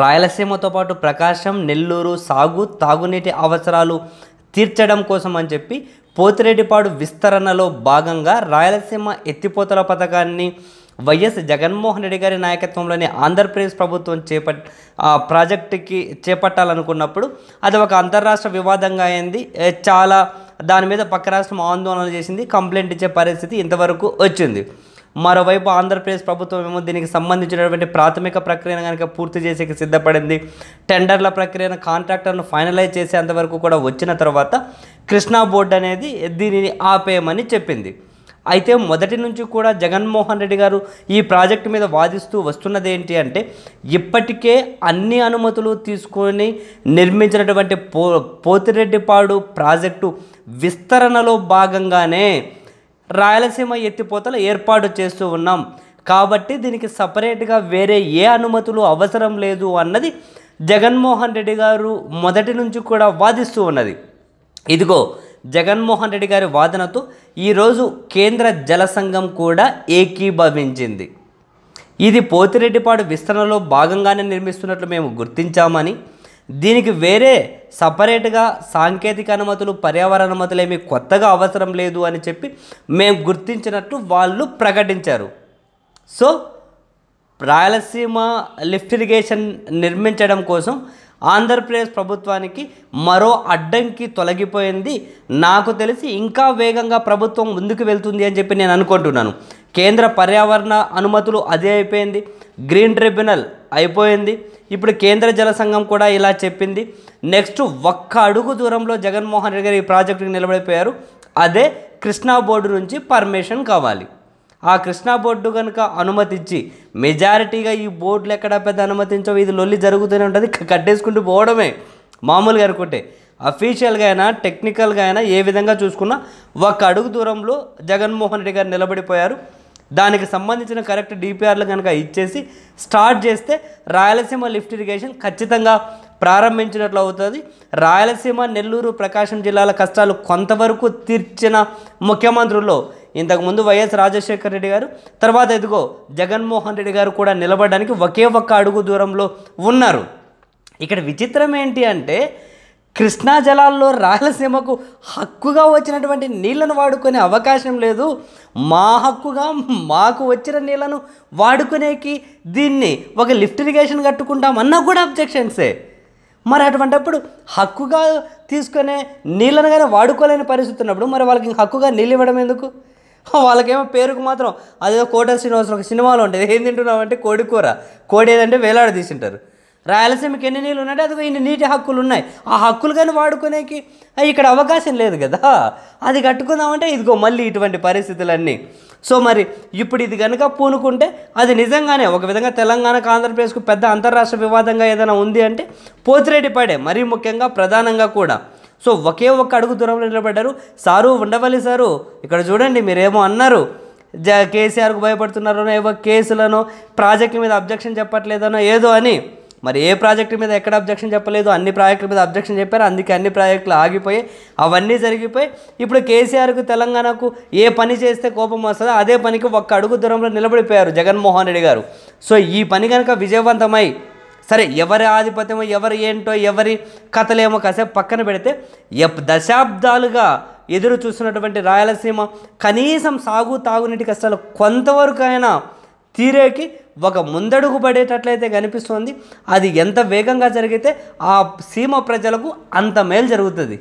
రాయలసీమతో పాటు ప్రకాశం నెల్లూరు సాగు తాగునీటి అవసరాలు తీర్చడం కోసం అని చెప్పి పోతిరెడ్డిపాడు విస్తరణలో భాగంగా రాయలసీమ ఎత్తిపోతల పథకాన్ని వైఎస్ జగన్మోహన్ రెడ్డి గారి నాయకత్వంలోని ఆంధ్రప్రదేశ్ ప్రభుత్వం చేపట్ ప్రాజెక్టుకి చేపట్టాలనుకున్నప్పుడు అది ఒక అంతర్రాష్ట్ర వివాదంగా అయింది చాలా దాని మీద పక్క రాష్ట్రం ఆందోళన చేసింది కంప్లైంట్ ఇచ్చే పరిస్థితి ఇంతవరకు వచ్చింది మరోవైపు ఆంధ్రప్రదేశ్ ప్రభుత్వం ఏమో దీనికి సంబంధించినటువంటి ప్రాథమిక ప్రక్రియను కనుక పూర్తి చేసేకి సిద్ధపడింది టెండర్ల ప్రక్రియను కాంట్రాక్టర్ను ఫైనలైజ్ చేసేంతవరకు కూడా వచ్చిన తర్వాత కృష్ణా బోర్డు అనేది దీనిని ఆపేయమని చెప్పింది అయితే మొదటి నుంచి కూడా జగన్మోహన్ రెడ్డి గారు ఈ ప్రాజెక్టు మీద వాదిస్తూ వస్తున్నది ఏంటి అంటే ఇప్పటికే అన్ని అనుమతులు తీసుకొని నిర్మించినటువంటి పో పోతిరెడ్డిపాడు ప్రాజెక్టు విస్తరణలో భాగంగానే రాయలసీమ ఎత్తిపోతలు ఏర్పాటు చేస్తూ ఉన్నాం కాబట్టి దీనికి సపరేట్గా వేరే ఏ అనుమతులు అవసరం లేదు అన్నది జగన్మోహన్ రెడ్డి గారు మొదటి నుంచి కూడా వాదిస్తూ ఉన్నది ఇదిగో జగన్మోహన్ రెడ్డి గారి వాదనతో ఈరోజు కేంద్ర జల సంఘం కూడా ఏకీభవించింది ఇది పోతిరెడ్డిపాడు విస్తరణలో భాగంగానే నిర్మిస్తున్నట్లు మేము గుర్తించామని దీనికి వేరే సపరేట్గా సాంకేతిక అనుమతులు పర్యావరణ అనుమతులు ఏమీ కొత్తగా అవసరం లేదు అని చెప్పి మేము గుర్తించినట్టు వాళ్ళు ప్రకటించారు సో రాయలసీమ లిఫ్ట్ ఇరిగేషన్ నిర్మించడం కోసం ఆంధ్రప్రదేశ్ ప్రభుత్వానికి మరో అడ్డంకి తొలగిపోయింది నాకు తెలిసి ఇంకా వేగంగా ప్రభుత్వం ముందుకు వెళ్తుంది అని చెప్పి నేను అనుకుంటున్నాను కేంద్ర పర్యావరణ అనుమతులు అదే అయిపోయింది గ్రీన్ ట్రిబ్యునల్ అయిపోయింది ఇప్పుడు కేంద్ర జల సంఘం కూడా ఇలా చెప్పింది నెక్స్ట్ ఒక్క అడుగు దూరంలో జగన్మోహన్ రెడ్డి గారు ఈ ప్రాజెక్టుకి నిలబడిపోయారు అదే కృష్ణా బోర్డు నుంచి పర్మిషన్ కావాలి ఆ కృష్ణా బోర్డు కనుక అనుమతిచ్చి మెజారిటీగా ఈ బోర్డులు ఎక్కడ పెద్ద అనుమతించవు ఇది లొల్లి జరుగుతూనే ఉంటుంది కట్టేసుకుంటూ పోవడమే మామూలుగా అనుకుంటే అఫీషియల్గా అయినా టెక్నికల్గా అయినా ఏ విధంగా చూసుకున్నా ఒక అడుగు దూరంలో జగన్మోహన్ రెడ్డి గారు నిలబడిపోయారు దానికి సంబంధించిన కరెక్ట్ డిపిఆర్లు కనుక ఇచ్చేసి స్టార్ట్ చేస్తే రాయలసీమ లిఫ్ట్ ఇరిగేషన్ ఖచ్చితంగా ప్రారంభించినట్లు అవుతుంది రాయలసీమ నెల్లూరు ప్రకాశం జిల్లాల కష్టాలు కొంతవరకు తీర్చిన ముఖ్యమంత్రుల్లో ఇంతకుముందు వైఎస్ రాజశేఖర రెడ్డి గారు తర్వాత ఎదుగో జగన్మోహన్ రెడ్డి గారు కూడా నిలబడడానికి ఒకే ఒక్క అడుగు దూరంలో ఉన్నారు ఇక్కడ విచిత్రం ఏంటి అంటే కృష్ణా జలాల్లో రాయలసీమకు హక్కుగా వచ్చినటువంటి నీళ్లను వాడుకునే అవకాశం లేదు మా హక్కుగా మాకు వచ్చిన నీళ్లను వాడుకునేకి దీన్ని ఒక లిఫ్ట్ ఇరిగేషన్ కట్టుకుంటామన్నా కూడా అబ్జెక్షన్సే మరి అటువంటిప్పుడు హక్కుగా తీసుకునే నీళ్ళను కానీ వాడుకోలేని పరిస్థితి ఉన్నప్పుడు మరి వాళ్ళకి హక్కుగా నీళ్ళు ఇవ్వడం ఎందుకు వాళ్ళకేమో పేరుకు మాత్రం అదేదో కోటల్ శ్రీనివాసం ఒక సినిమాలో ఉంటుంది ఏం తింటున్నామంటే కోడి కూర కోడి ఏదంటే వేలాడ తీసింటారు రాయలసీమకి ఎన్ని నీళ్ళు ఉన్నాయో అదిగో ఇన్ని నీటి హక్కులు ఉన్నాయి ఆ హక్కులు కానీ వాడుకునేకి ఇక్కడ అవకాశం లేదు కదా అది కట్టుకుందామంటే ఇదిగో మళ్ళీ ఇటువంటి పరిస్థితులన్నీ సో మరి ఇప్పుడు ఇది కనుక పూనుకుంటే అది నిజంగానే ఒక విధంగా తెలంగాణకు ఆంధ్రప్రదేశ్కు పెద్ద అంతర్రాష్ట్ర వివాదంగా ఏదైనా ఉంది అంటే పాడే మరీ ముఖ్యంగా ప్రధానంగా కూడా సో ఒకే ఒక్క అడుగు దూరంలో నిలబడ్డారు సారు ఉండవల్లి సారు ఇక్కడ చూడండి మీరేమో అన్నారు జ కేసీఆర్కు భయపడుతున్నారనో ఏవో కేసులను ప్రాజెక్టు మీద అబ్జెక్షన్ చెప్పట్లేదనో ఏదో అని మరి ఏ ప్రాజెక్టు మీద ఎక్కడ అబ్జెక్షన్ చెప్పలేదు అన్ని ప్రాజెక్టుల మీద అబ్జెక్షన్ చెప్పారు అందుకే అన్ని ప్రాజెక్టులు ఆగిపోయి అవన్నీ జరిగిపోయి ఇప్పుడు కేసీఆర్కు తెలంగాణకు ఏ పని చేస్తే కోపం వస్తుందో అదే పనికి ఒక్క అడుగు దూరంలో నిలబడిపోయారు జగన్మోహన్ రెడ్డి గారు సో ఈ పని కనుక విజయవంతమై సరే ఎవరి ఆధిపత్యమో ఎవరు ఏంటో ఎవరి కథలేమో కాసేపు పక్కన పెడితే దశాబ్దాలుగా ఎదురు చూస్తున్నటువంటి రాయలసీమ కనీసం సాగు తాగునీటి కష్టాలు కొంతవరకు అయినా తీరేకి ఒక ముందడుగు పడేటట్లయితే కనిపిస్తోంది అది ఎంత వేగంగా జరిగితే ఆ సీమ ప్రజలకు అంత మేలు జరుగుతుంది